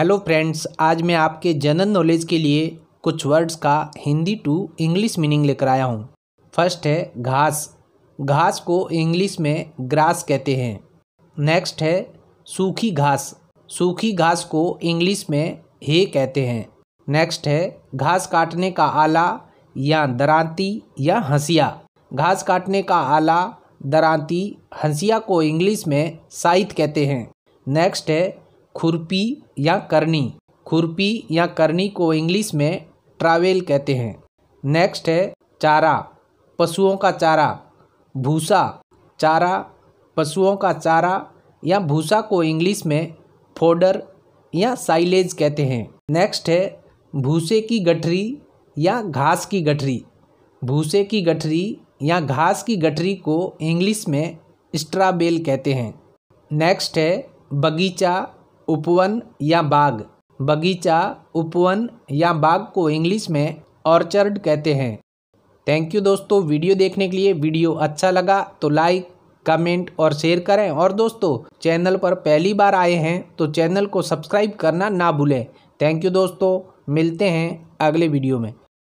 hello friends आज मैं आपके जनरल नॉलेज के लिए कुछ वर्ड्स का हिंदी टू इंग्लिश मीनिंग लेकर आया हूँ फर्स्ट है घास घास को इंग्लिश में ग्रास कहते हैं नेक्स्ट है सूखी घास सूखी घास को इंग्लिश में हे कहते हैं नेक्स्ट है घास काटने का आला या दरांती या हंसिया घास काटने का आला दरांती हंसिया को इंग्लिश में साइथ कहते हैं नेक्स्ट है खुरपी या करनी खुरपी या करनी को इंग्लिश में ट्रावेल कहते हैं नेक्स्ट है चारा पशुओं का चारा भूसा चारा पशुओं का चारा या भूसा को इंग्लिश में फोडर या साइलेज कहते हैं नेक्स्ट है भूसे की गठरी या घास की गठरी भूसे की गठरी या घास की गठरी को इंग्लिश में स्ट्राबेल कहते हैं नेक्स्ट है बगीचा उपवन या बाग बगीचा उपवन या बाग को इंग्लिश में ऑर्चर्ड कहते हैं थैंक यू दोस्तों वीडियो देखने के लिए वीडियो अच्छा लगा तो लाइक कमेंट और शेयर करें और दोस्तों चैनल पर पहली बार आए हैं तो चैनल को सब्सक्राइब करना ना भूलें थैंक यू दोस्तों मिलते हैं अगले वीडियो में